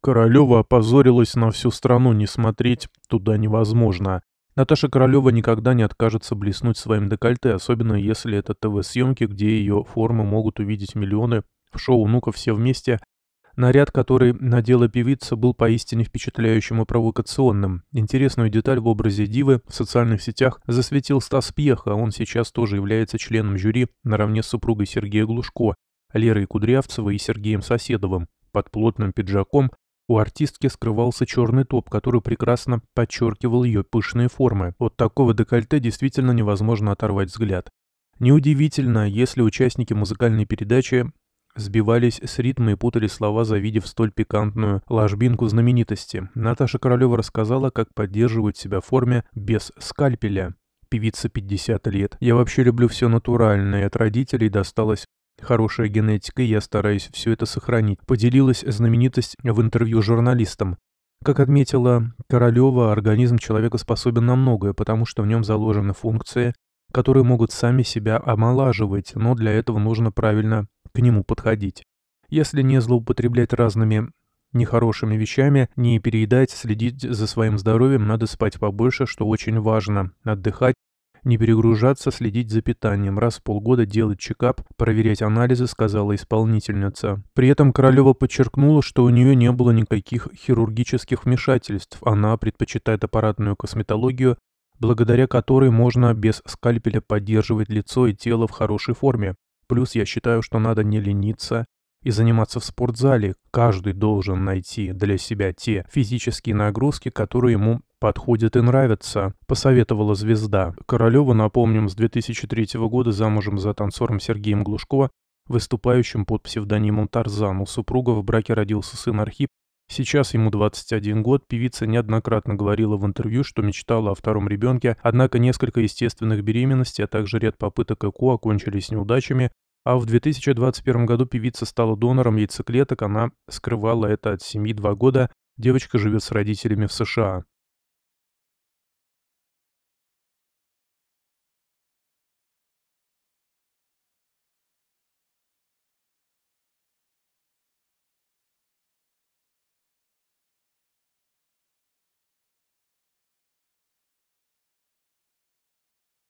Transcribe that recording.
Королева опозорилась на всю страну, не смотреть туда невозможно. Наташа Королева никогда не откажется блеснуть своим декольте, особенно если это ТВ-съемки, где ее формы могут увидеть миллионы. В шоу «Ну-ка все вместе» наряд, который надела певица, был поистине впечатляющим и провокационным. Интересную деталь в образе Дивы в социальных сетях засветил Стас Пьеха, он сейчас тоже является членом жюри наравне с супругой Сергея Глушко, Лерой Кудрявцевой и Сергеем Соседовым. Под плотным пиджаком у артистки скрывался черный топ, который прекрасно подчеркивал ее пышные формы. От такого декольте действительно невозможно оторвать взгляд. Неудивительно, если участники музыкальной передачи сбивались с ритма и путали слова, завидев столь пикантную ложбинку знаменитости. Наташа Королева рассказала, как поддерживать себя в форме без скальпеля. Певица 50 лет. Я вообще люблю все натуральное, от родителей досталось Хорошая генетика, я стараюсь все это сохранить», — поделилась знаменитость в интервью журналистам. Как отметила Королева, организм человека способен на многое, потому что в нем заложены функции, которые могут сами себя омолаживать, но для этого нужно правильно к нему подходить. Если не злоупотреблять разными нехорошими вещами, не переедать, следить за своим здоровьем, надо спать побольше, что очень важно, отдыхать, не перегружаться, следить за питанием, раз в полгода делать чекап, проверять анализы, сказала исполнительница. При этом Королева подчеркнула, что у нее не было никаких хирургических вмешательств. Она предпочитает аппаратную косметологию, благодаря которой можно без скальпеля поддерживать лицо и тело в хорошей форме. Плюс я считаю, что надо не лениться и заниматься в спортзале, каждый должен найти для себя те физические нагрузки, которые ему подходят и нравятся, посоветовала звезда. Королева, напомним, с 2003 года замужем за танцором Сергеем Глушко, выступающим под псевдонимом Тарзан. У супруга в браке родился сын Архип. Сейчас ему 21 год, певица неоднократно говорила в интервью, что мечтала о втором ребенке, однако несколько естественных беременностей, а также ряд попыток ЭКО окончились неудачами, а в 2021 году певица стала донором яйцеклеток, она скрывала это от семьи два года, девочка живет с родителями в США.